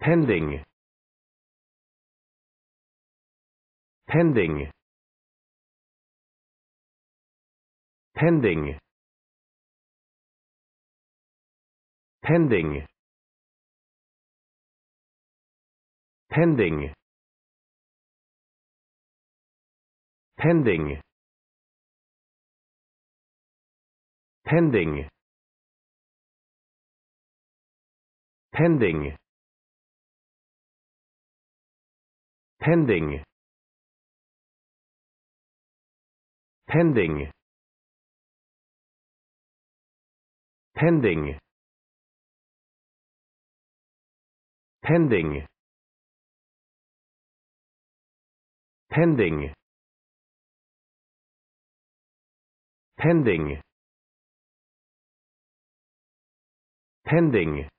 pending pending pending pending pending pending pending pending pending pending pending pending pending pending pending